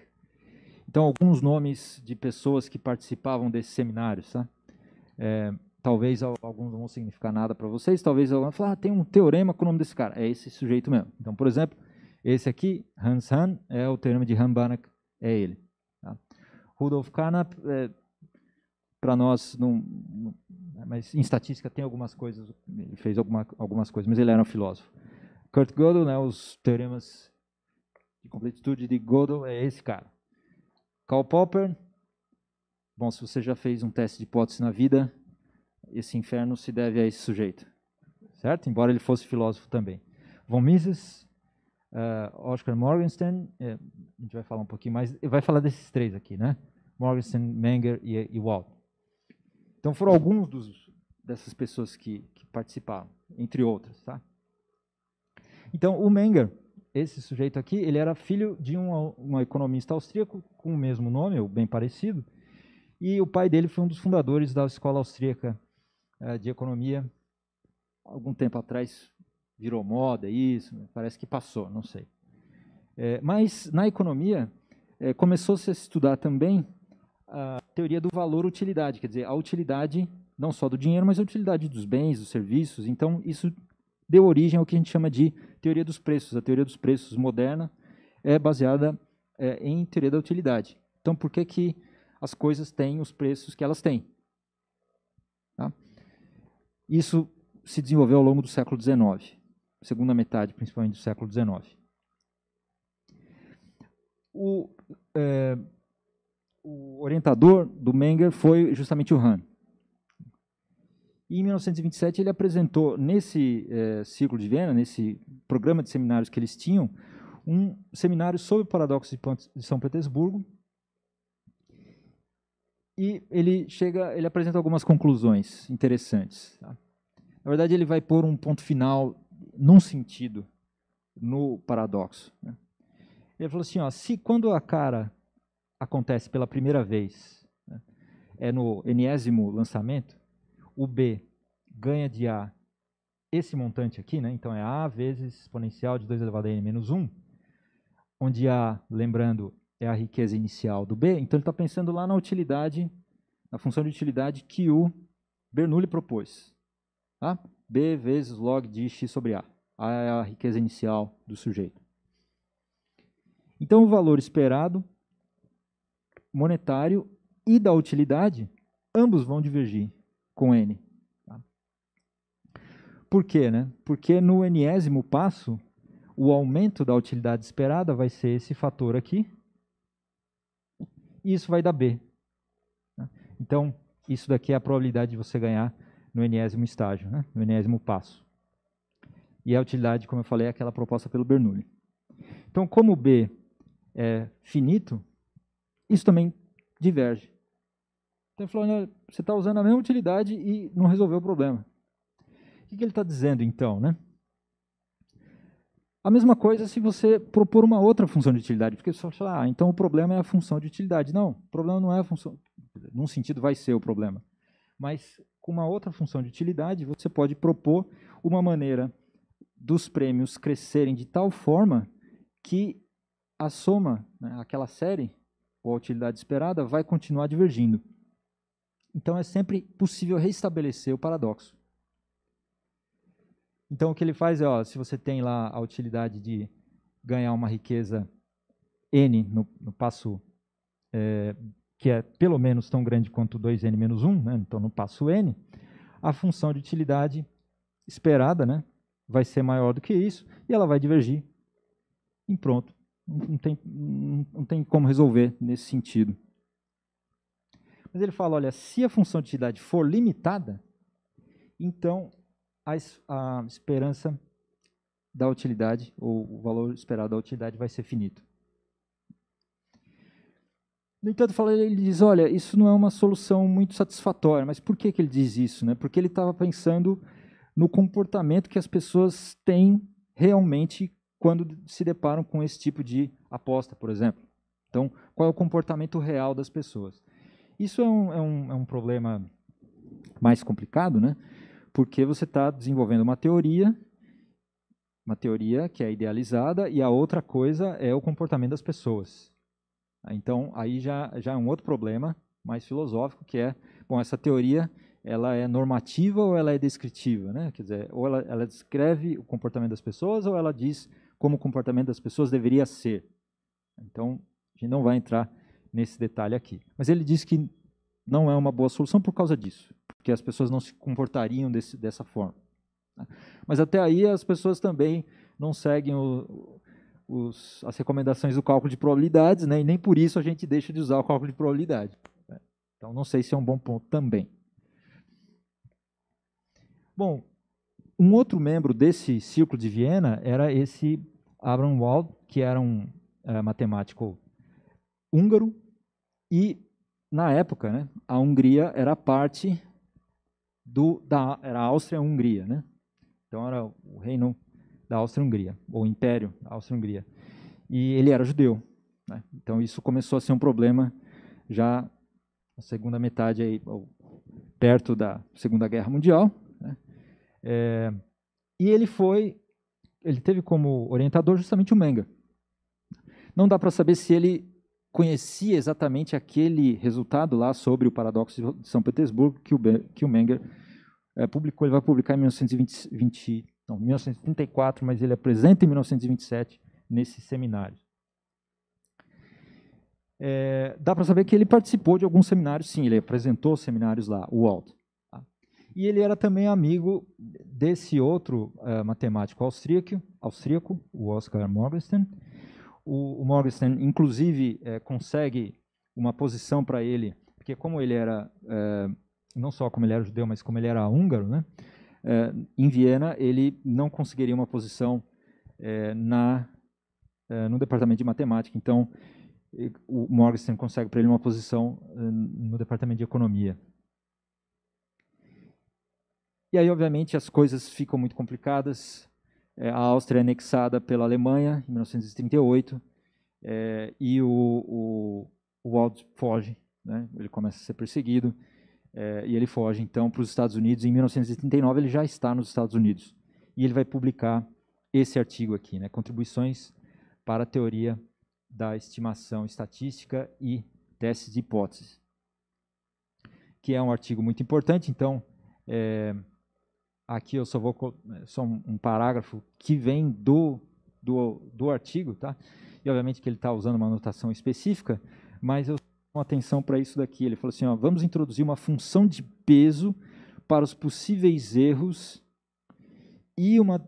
Então, alguns nomes de pessoas que participavam desses seminários, tá? Eh, é, talvez alguns não vão significar nada para vocês, talvez alguém falar, ah, tem um teorema com o nome desse cara, é esse sujeito mesmo. Então, por exemplo, esse aqui, Hans Hahn, é o teorema de Hahn-Banach, é ele. Tá? Rudolf Carnap, é, para nós, não, não, mas em estatística tem algumas coisas, ele fez alguma, algumas coisas, mas ele era um filósofo. Kurt Gödel, né, os teoremas de completitude de Gödel é esse cara. Karl Popper, bom, se você já fez um teste de hipótese na vida, esse inferno se deve a esse sujeito, certo? Embora ele fosse filósofo também. Von Mises, uh, Oscar Morgenstern, é, a gente vai falar um pouquinho mais, vai falar desses três aqui, né? Morgenstern, Menger e, e Wald. Então foram alguns dos, dessas pessoas que, que participaram, entre outras, tá? Então, o Menger, esse sujeito aqui, ele era filho de um, um economista austríaco com o mesmo nome, ou bem parecido, e o pai dele foi um dos fundadores da escola austríaca eh, de economia. Algum tempo atrás virou moda isso, parece que passou, não sei. É, mas na economia é, começou-se a estudar também a teoria do valor-utilidade, quer dizer, a utilidade não só do dinheiro, mas a utilidade dos bens, dos serviços. Então isso deu origem ao que a gente chama de teoria dos preços. A teoria dos preços moderna é baseada é, em teoria da utilidade. Então, por que, que as coisas têm os preços que elas têm? Tá? Isso se desenvolveu ao longo do século XIX, segunda metade, principalmente, do século XIX. O, é, o orientador do Menger foi justamente o Hahn. E em 1927 ele apresentou nesse é, ciclo de Viena, nesse programa de seminários que eles tinham, um seminário sobre o paradoxo de São Petersburgo. E ele chega, ele apresenta algumas conclusões interessantes. Tá? Na verdade, ele vai pôr um ponto final num sentido no paradoxo. Né? Ele falou assim: ó, se quando a cara acontece pela primeira vez né, é no enésimo lançamento, o B ganha de A esse montante aqui, né? então é A vezes exponencial de 2 elevado a N menos 1, onde A, lembrando, é a riqueza inicial do B, então ele está pensando lá na utilidade, na função de utilidade que o Bernoulli propôs. Tá? B vezes log de x sobre A. A é a riqueza inicial do sujeito. Então, o valor esperado monetário e da utilidade, ambos vão divergir com N. Tá? Por quê? Né? Porque no enésimo passo, o aumento da utilidade esperada vai ser esse fator aqui, e isso vai dar B. Né? Então, isso daqui é a probabilidade de você ganhar no enésimo estágio, né? no enésimo passo. E a utilidade, como eu falei, é aquela proposta pelo Bernoulli. Então, como B é finito, isso também diverge. Então ele falou: olha, você está usando a mesma utilidade e não resolveu o problema. O que, que ele está dizendo então, né? A mesma coisa se você propor uma outra função de utilidade, porque você fala, ah, então o problema é a função de utilidade. Não, o problema não é a função. Num sentido, vai ser o problema. Mas com uma outra função de utilidade, você pode propor uma maneira dos prêmios crescerem de tal forma que a soma, né, aquela série, ou a utilidade esperada, vai continuar divergindo. Então é sempre possível restabelecer o paradoxo. Então o que ele faz é, ó, se você tem lá a utilidade de ganhar uma riqueza n no, no passo é, que é pelo menos tão grande quanto 2n menos 1, né? então no passo n, a função de utilidade esperada né, vai ser maior do que isso e ela vai divergir. E pronto. Não tem, não tem como resolver nesse sentido. Mas ele fala, olha, se a função de entidade for limitada, então a, a esperança da utilidade, ou o valor esperado da utilidade vai ser finito. No entanto, ele diz, olha, isso não é uma solução muito satisfatória. Mas por que, que ele diz isso? Né? Porque ele estava pensando no comportamento que as pessoas têm realmente quando se deparam com esse tipo de aposta, por exemplo. Então, qual é o comportamento real das pessoas? Isso é um, é um, é um problema mais complicado, né? Porque você está desenvolvendo uma teoria, uma teoria que é idealizada, e a outra coisa é o comportamento das pessoas. Então, aí já, já é um outro problema mais filosófico, que é, bom, essa teoria ela é normativa ou ela é descritiva, né? Quer dizer, ou ela, ela descreve o comportamento das pessoas ou ela diz como o comportamento das pessoas deveria ser. Então, a gente não vai entrar nesse detalhe aqui. Mas ele diz que não é uma boa solução por causa disso, porque as pessoas não se comportariam desse, dessa forma. Né? Mas até aí as pessoas também não seguem o, os, as recomendações do cálculo de probabilidades, né? e nem por isso a gente deixa de usar o cálculo de probabilidade. Né? Então não sei se é um bom ponto também. Bom, um outro membro desse círculo de Viena era esse Abram Wald, que era um eh, matemático húngaro e na época, né, a Hungria era parte do da era Áustria-Hungria, né? Então era o reino da Áustria-Hungria, ou império da Áustria-Hungria. E ele era judeu, né? Então isso começou a ser um problema já na segunda metade aí, perto da Segunda Guerra Mundial, né? é, e ele foi ele teve como orientador justamente o Menga. Não dá para saber se ele conhecia exatamente aquele resultado lá sobre o paradoxo de São Petersburgo que o Menger é, publicou. Ele vai publicar em 1920, não, 1934, mas ele apresenta em 1927 nesse seminário. É, dá para saber que ele participou de alguns seminários, sim, ele apresentou seminários lá, o Walt. Tá? E ele era também amigo desse outro eh, matemático austríaco, austríaco, o Oscar Morgenstern, o, o Morgenstern, inclusive, é, consegue uma posição para ele, porque como ele era, é, não só como ele era judeu, mas como ele era húngaro, né? É, em Viena, ele não conseguiria uma posição é, na, é, no departamento de matemática. Então, o Morgenstern consegue para ele uma posição é, no departamento de economia. E aí, obviamente, as coisas ficam muito complicadas. É, a Áustria é anexada pela Alemanha em 1938 é, e o, o, o Wald foge, né? ele começa a ser perseguido é, e ele foge então para os Estados Unidos. Em 1939 ele já está nos Estados Unidos e ele vai publicar esse artigo aqui, né? Contribuições para a teoria da estimação estatística e testes de hipóteses, que é um artigo muito importante. Então é, Aqui eu só vou é, só um parágrafo que vem do do, do artigo, tá? E obviamente que ele está usando uma anotação específica, mas eu chamo atenção para isso daqui. Ele falou assim: ó, vamos introduzir uma função de peso para os possíveis erros e uma,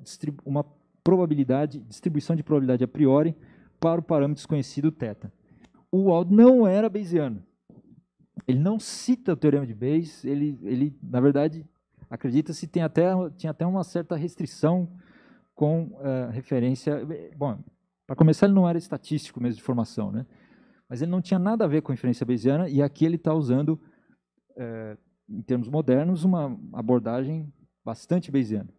uma probabilidade, distribuição de probabilidade a priori para o parâmetro desconhecido θ. O Wald não era bayesiano. Ele não cita o teorema de Bayes, ele, ele na verdade, Acredita-se tem até tinha até uma certa restrição com uh, referência. Eh, bom, para começar ele não era estatístico mesmo de formação, né? Mas ele não tinha nada a ver com inferência bayesiana e aqui ele está usando, uh, em termos modernos, uma abordagem bastante bayesiana.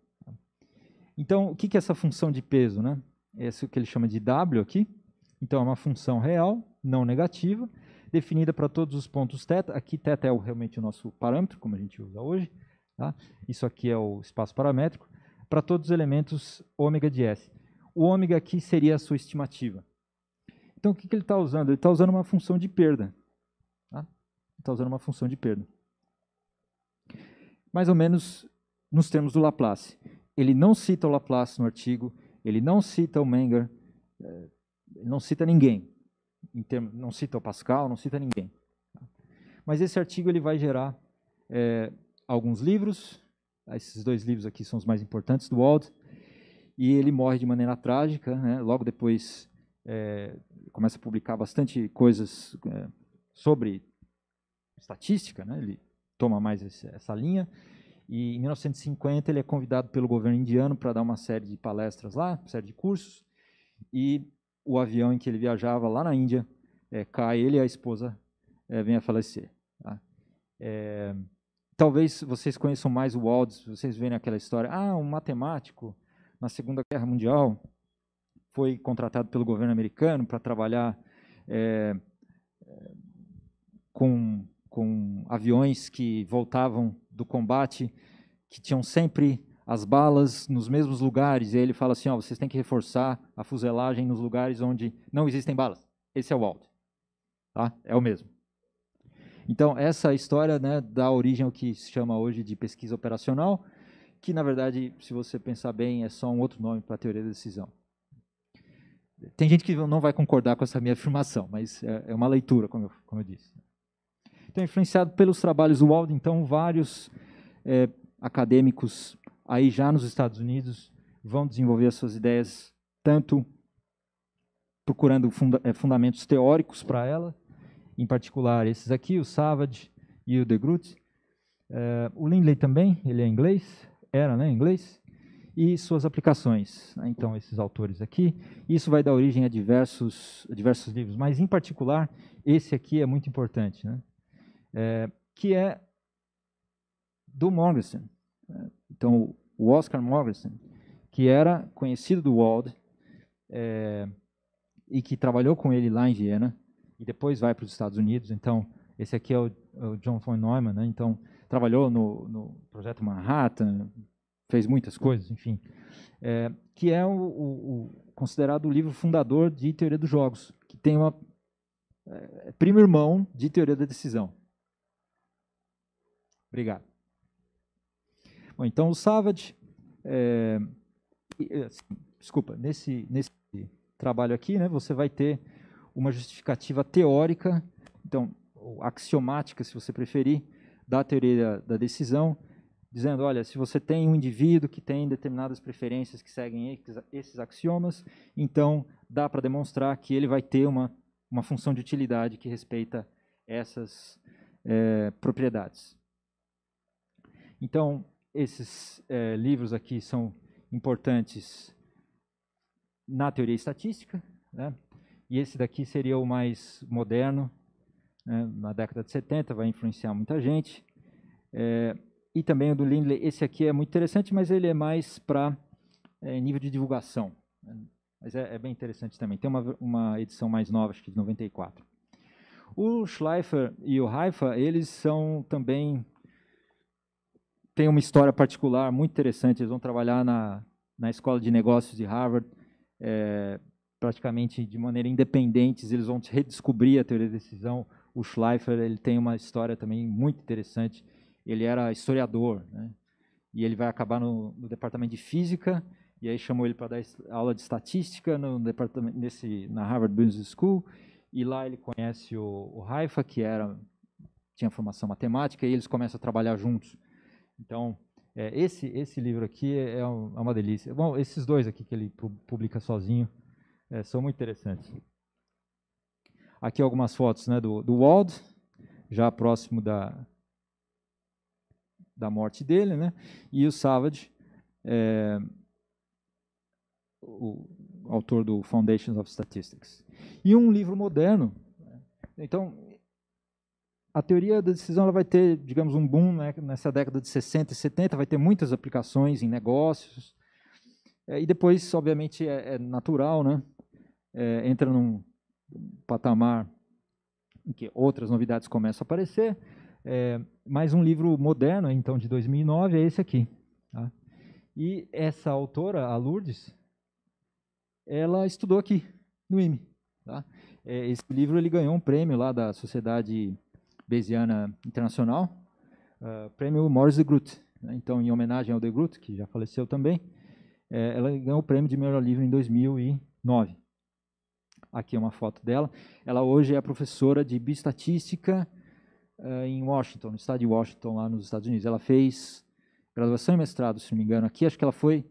Então, o que, que é essa função de peso, né? É isso que ele chama de W aqui. Então, é uma função real, não negativa, definida para todos os pontos θ. Aqui θ é realmente o nosso parâmetro, como a gente usa hoje. Tá? Isso aqui é o espaço paramétrico, para todos os elementos ômega de S. O ômega aqui seria a sua estimativa. Então, o que, que ele está usando? Ele está usando uma função de perda. Está tá usando uma função de perda. Mais ou menos nos termos do Laplace. Ele não cita o Laplace no artigo, ele não cita o Menger, eh, não cita ninguém. Termos, não cita o Pascal, não cita ninguém. Tá? Mas esse artigo ele vai gerar é, alguns livros. Ah, esses dois livros aqui são os mais importantes do Wald. E ele morre de maneira trágica. Né? Logo depois, é, começa a publicar bastante coisas é, sobre estatística. Né? Ele toma mais esse, essa linha. E em 1950 ele é convidado pelo governo indiano para dar uma série de palestras lá, uma série de cursos. E o avião em que ele viajava lá na Índia é, cai, ele e a esposa é, a falecer. Tá? É, talvez vocês conheçam mais o Waldes, vocês verem aquela história. Ah, um matemático na Segunda Guerra Mundial foi contratado pelo governo americano para trabalhar é, com, com aviões que voltavam do combate, que tinham sempre as balas nos mesmos lugares. E ele fala assim: ó, vocês têm que reforçar a fuselagem nos lugares onde não existem balas. Esse é o Wald. Tá? É o mesmo. Então, essa história né, dá origem ao que se chama hoje de pesquisa operacional, que, na verdade, se você pensar bem, é só um outro nome para a teoria da decisão. Tem gente que não vai concordar com essa minha afirmação, mas é, é uma leitura, como eu, como eu disse. Então, influenciado pelos trabalhos do Wald, então, vários é, acadêmicos aí já nos Estados Unidos vão desenvolver as suas ideias, tanto procurando funda é, fundamentos teóricos para ela, em particular esses aqui, o Savage e o De Groot. Eh, o Lindley também, ele é inglês, era né, inglês, e suas aplicações. Né, então, esses autores aqui. Isso vai dar origem a diversos, a diversos livros, mas, em particular, esse aqui é muito importante, né? É, que é do Morgenstern. Eh, então, o Oscar Morgenstern, que era conhecido do Wald é, e que trabalhou com ele lá em Viena, e depois vai para os Estados Unidos. Então, esse aqui é o, é o John von Neumann, né? Então, trabalhou no, no, projeto Manhattan, fez muitas coisas, enfim. É, que é o, o, o, considerado o livro fundador de teoria dos jogos, que tem uma é, é primo irmão de teoria da decisão. Obrigado. Bom, então o Savage, é, assim, desculpa, nesse, nesse trabalho aqui, né, você vai ter uma justificativa teórica, então, axiomática, se você preferir, da teoria da, da decisão, dizendo, olha, se você tem um indivíduo que tem determinadas preferências que seguem esses axiomas, então dá para demonstrar que ele vai ter uma, uma função de utilidade que respeita essas é, propriedades. Então, esses é, livros aqui são importantes na teoria estatística, né? e esse daqui seria o mais moderno, né, na década de 70, vai influenciar muita gente. É, e também o do Lindley, esse aqui é muito interessante, mas ele é mais para é, nível de divulgação. Né. Mas é, é, bem interessante também. Tem uma, uma edição mais nova, acho que de 94. O Schleifer e o Haifa, eles são também têm uma história particular muito interessante. Eles vão trabalhar na, na escola de negócios de Harvard. É, praticamente de maneira independentes, eles vão redescobrir a teoria da decisão. O Schleifer ele tem uma história também muito interessante. Ele era historiador, né? e ele vai acabar no, no departamento de física, e aí chamou ele para dar aula de estatística no departamento, nesse, na Harvard Business School, e lá ele conhece o, o Haifa, que era tinha formação matemática, e eles começam a trabalhar juntos. Então, é, esse, esse livro aqui é, é, uma delícia. Bom, esses dois aqui que ele publica sozinho é, são muito interessantes. Aqui algumas fotos né, do, do Wald, já próximo da, da morte dele, né? e o Savage, é, o autor do Foundations of Statistics. E um livro moderno. Né, então, a teoria da decisão ela vai ter, digamos, um boom né, nessa década de 60 e 70, vai ter muitas aplicações em negócios. É, e depois, obviamente, é, é natural, né? é, entra num patamar em que outras novidades começam a aparecer. É, mais um livro moderno, então, de 2009, é esse aqui. Tá? E essa autora, a Lourdes, ela estudou aqui, no IME. Tá? É, esse livro ele ganhou um prêmio lá da Sociedade Bayesiana Internacional, uh, prêmio Morris de Groot. Né? Então, em homenagem ao de Groot, que já faleceu também, é, ela ganhou o prêmio de melhor livro em 2009. Aqui é uma foto dela. Ela hoje é professora de biestatística uh, eh, em Washington, no estado de Washington, lá nos Estados Unidos. Ela fez graduação e mestrado, se não me engano, aqui. Acho que ela foi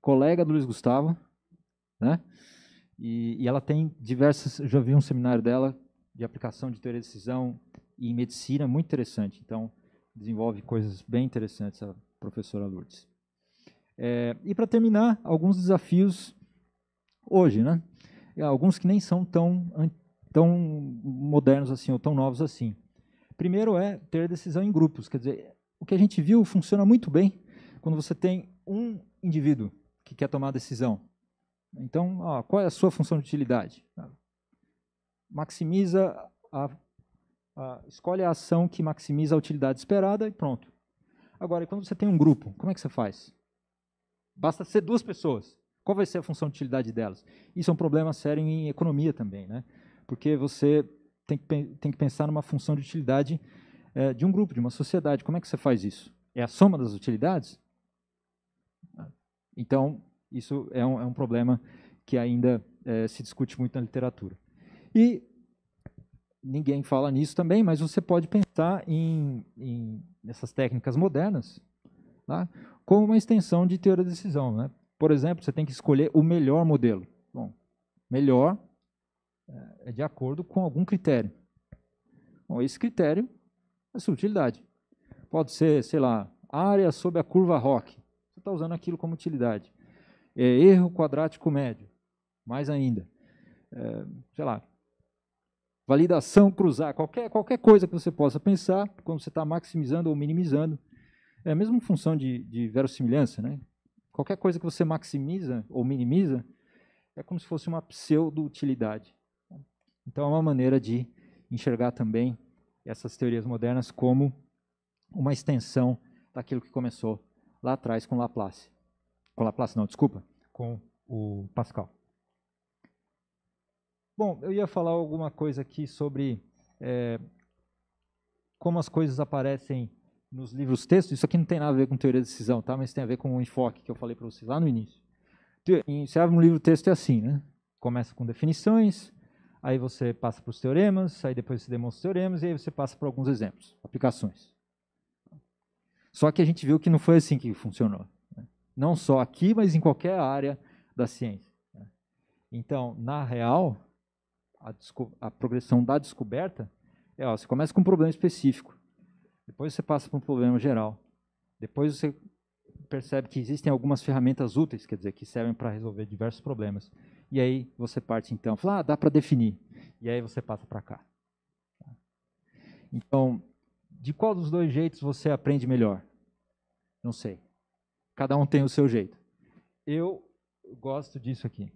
colega do Luiz Gustavo, né? E, e ela tem diversas. Já vi um seminário dela de aplicação de teoria de decisão em medicina, muito interessante. Então, desenvolve coisas bem interessantes a professora Lourdes. É, e para terminar, alguns desafios hoje, né? alguns que nem são tão, tão modernos assim ou tão novos assim. Primeiro é ter decisão em grupos, quer dizer, o que a gente viu funciona muito bem quando você tem um indivíduo que quer tomar a decisão. Então, ó, qual é a sua função de utilidade? Maximiza a, a, escolhe a ação que maximiza a utilidade esperada e pronto. Agora, quando você tem um grupo, como é que você faz? Basta ser duas pessoas. Qual vai ser a função de utilidade delas? Isso é um problema sério em economia também, né? Porque você tem que, tem que pensar numa função de utilidade é, de um grupo, de uma sociedade. Como é que você faz isso? É a soma das utilidades? Então, isso é um, é um problema que ainda é, se discute muito na literatura. E ninguém fala nisso também, mas você pode pensar em, em nessas técnicas modernas tá? como uma extensão de teoria da decisão. Né? Por exemplo, você tem que escolher o melhor modelo. Bom, melhor é, é de acordo com algum critério. Bom, esse critério é utilidade Pode ser, sei lá, área sob a curva Rock. Você está usando aquilo como utilidade. É, erro quadrático médio. Mais ainda. É, sei lá, validação cruzar, qualquer, qualquer coisa que você possa pensar, quando você está maximizando ou minimizando, é a mesma função de, de verossimilhança, né? Qualquer coisa que você maximiza ou minimiza é como se fosse uma pseudo-utilidade. Então, é uma maneira de enxergar também essas teorias modernas como uma extensão daquilo que começou lá atrás com Laplace. Com Laplace, não, desculpa, com o Pascal. Bom, eu ia falar alguma coisa aqui sobre é, como as coisas aparecem nos livros textos, isso aqui não tem nada a ver com teoria de decisão, tá? mas tem a ver com o enfoque que eu falei para vocês lá no início. abre um livro texto é assim, né? Começa com definições, aí você passa para os teoremas, aí depois você demonstra os teoremas, e aí você passa para alguns exemplos, aplicações. Só que a gente viu que não foi assim que funcionou. Né? Não só aqui, mas em qualquer área da ciência. Né? Então, na real, a, a, progressão da descoberta é, ó, você começa com um problema específico, depois você passa para um problema geral. Depois você percebe que existem algumas ferramentas úteis, quer dizer, que servem para resolver diversos problemas. E aí você parte então, fala, ah, dá para definir. E aí você passa para cá. Então, de qual dos dois jeitos você aprende melhor? Não sei. Cada um tem o seu jeito. Eu gosto disso aqui.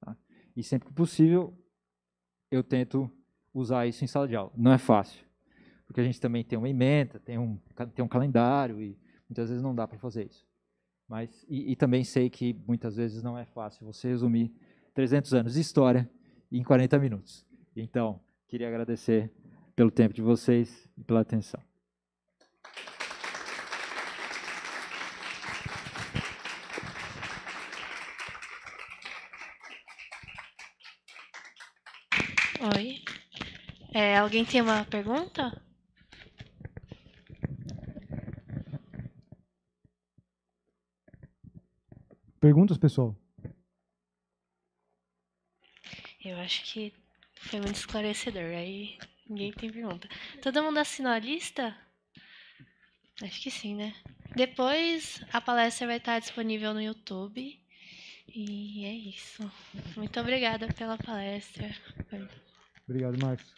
Tá? E sempre que possível, eu tento usar isso em sala de aula. Não é fácil porque a gente também tem uma emenda, tem um, tem um calendário e muitas vezes não dá para fazer isso. Mas, e, e, também sei que muitas vezes não é fácil você resumir 300 anos de história em 40 minutos. Então, queria agradecer pelo tempo de vocês e pela atenção. Oi. É, alguém tem uma pergunta? Perguntas, pessoal? Eu acho que foi muito esclarecedor. Aí ninguém tem pergunta. Todo mundo assinou a lista? Acho que sim, né? Depois a palestra vai estar disponível no YouTube. E é isso. Muito obrigada pela palestra. Obrigado, Marcos.